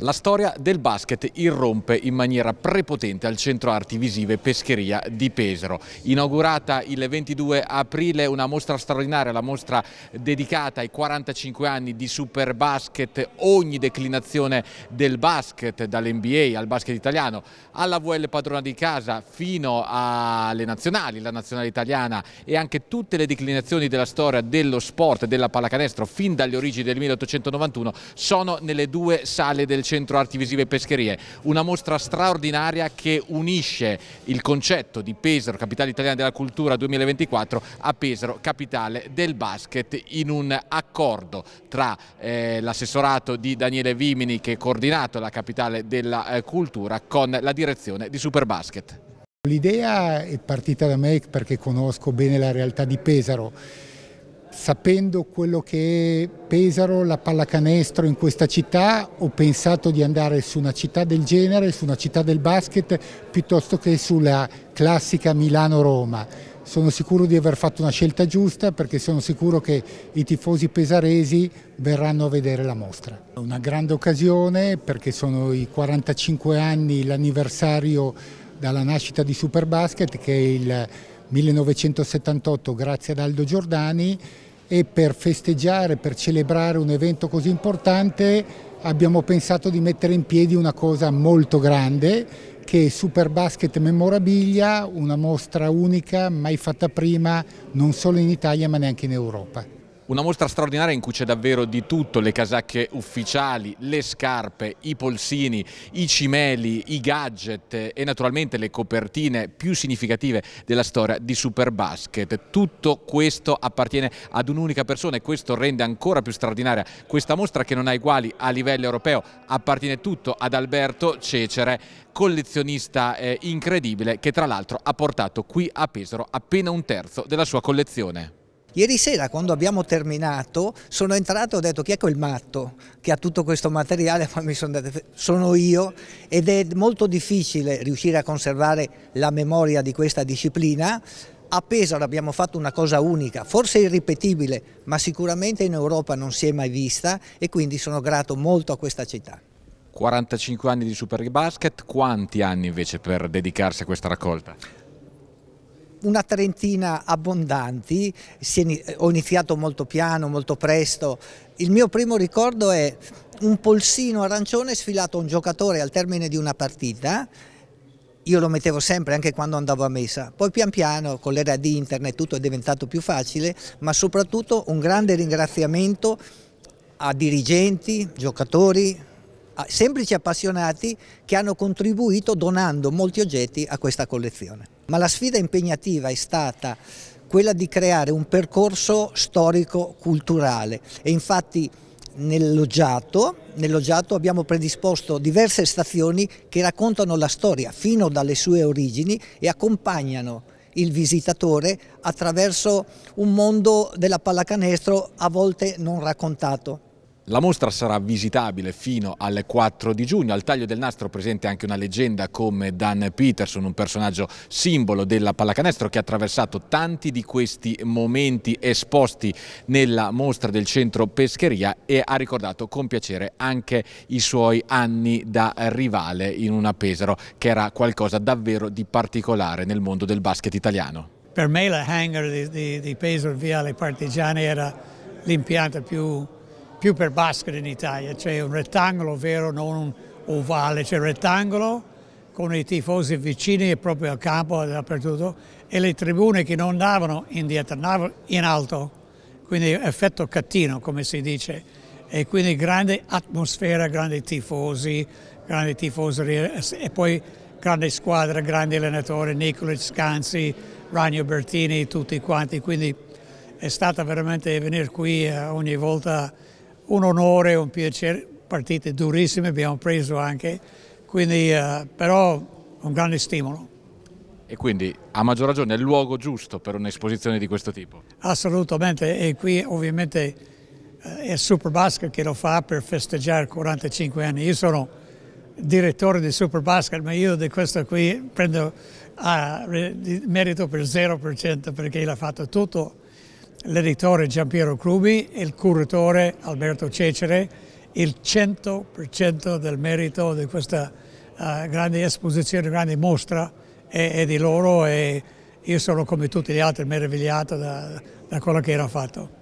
La storia del basket irrompe in maniera prepotente al Centro Arti Visive Pescheria di Pesaro. Inaugurata il 22 aprile una mostra straordinaria, la mostra dedicata ai 45 anni di super basket, ogni declinazione del basket, dall'NBA al basket italiano, alla VL padrona di casa fino alle nazionali, la nazionale italiana e anche tutte le declinazioni della storia dello sport, della pallacanestro, fin dalle origini del 1891, sono nelle due sale del Centro Arti Visive e Pescherie, una mostra straordinaria che unisce il concetto di Pesaro, capitale italiana della cultura 2024, a Pesaro, capitale del basket, in un accordo tra eh, l'assessorato di Daniele Vimini che è coordinato la capitale della eh, cultura con la direzione di Superbasket. L'idea è partita da me perché conosco bene la realtà di Pesaro sapendo quello che è Pesaro, la pallacanestro in questa città, ho pensato di andare su una città del genere, su una città del basket, piuttosto che sulla classica Milano-Roma. Sono sicuro di aver fatto una scelta giusta perché sono sicuro che i tifosi pesaresi verranno a vedere la mostra. È Una grande occasione perché sono i 45 anni, l'anniversario dalla nascita di Superbasket che è il 1978 grazie ad Aldo Giordani e per festeggiare, per celebrare un evento così importante abbiamo pensato di mettere in piedi una cosa molto grande che è Superbasket Memorabilia, una mostra unica mai fatta prima non solo in Italia ma neanche in Europa. Una mostra straordinaria in cui c'è davvero di tutto, le casacche ufficiali, le scarpe, i polsini, i cimeli, i gadget e naturalmente le copertine più significative della storia di Superbasket. Tutto questo appartiene ad un'unica persona e questo rende ancora più straordinaria questa mostra che non ha uguali a livello europeo. Appartiene tutto ad Alberto Cecere, collezionista eh, incredibile che tra l'altro ha portato qui a Pesaro appena un terzo della sua collezione. Ieri sera quando abbiamo terminato sono entrato e ho detto chi è quel matto che ha tutto questo materiale, poi mi sono detto sono io ed è molto difficile riuscire a conservare la memoria di questa disciplina. A Pesaro abbiamo fatto una cosa unica, forse irripetibile, ma sicuramente in Europa non si è mai vista e quindi sono grato molto a questa città. 45 anni di Basket, quanti anni invece per dedicarsi a questa raccolta? una trentina abbondanti, ho iniziato molto piano, molto presto. Il mio primo ricordo è un polsino arancione sfilato a un giocatore al termine di una partita io lo mettevo sempre anche quando andavo a messa, poi pian piano con l'era di internet tutto è diventato più facile, ma soprattutto un grande ringraziamento a dirigenti, giocatori, semplici appassionati che hanno contribuito donando molti oggetti a questa collezione. Ma la sfida impegnativa è stata quella di creare un percorso storico-culturale e infatti nel loggiato, abbiamo predisposto diverse stazioni che raccontano la storia fino dalle sue origini e accompagnano il visitatore attraverso un mondo della pallacanestro a volte non raccontato. La mostra sarà visitabile fino alle 4 di giugno. Al taglio del nastro presente anche una leggenda come Dan Peterson, un personaggio simbolo della pallacanestro che ha attraversato tanti di questi momenti esposti nella mostra del centro Pescheria e ha ricordato con piacere anche i suoi anni da rivale in una Pesaro, che era qualcosa davvero di particolare nel mondo del basket italiano. Per me la hangar di, di, di Pesaro via Le Partigiane era l'impianto più importante più per basket in Italia, cioè un rettangolo vero, non un ovale, cioè un rettangolo con i tifosi vicini proprio al campo dappertutto e le tribune che non andavano indietro, andavano in alto, quindi effetto cattino come si dice e quindi grande atmosfera, grandi tifosi, grandi tifoserie e poi grande squadra, grandi allenatori, Nicolic, Scanzi, Ragno Bertini, tutti quanti, quindi è stata veramente venire qui eh, ogni volta un onore, un piacere, partite durissime abbiamo preso anche, quindi, eh, però un grande stimolo. E quindi a maggior ragione è il luogo giusto per un'esposizione di questo tipo? Assolutamente e qui ovviamente eh, è Superbasket che lo fa per festeggiare 45 anni. Io sono direttore di Superbasket ma io di questo qui prendo ah, merito per 0% perché l'ha fatto tutto l'editore Giampiero Crubi, e il curatore Alberto Cecere il 100% del merito di questa uh, grande esposizione, grande mostra è, è, di loro e io sono come tutti gli altri meravigliato da, da quello che era fatto.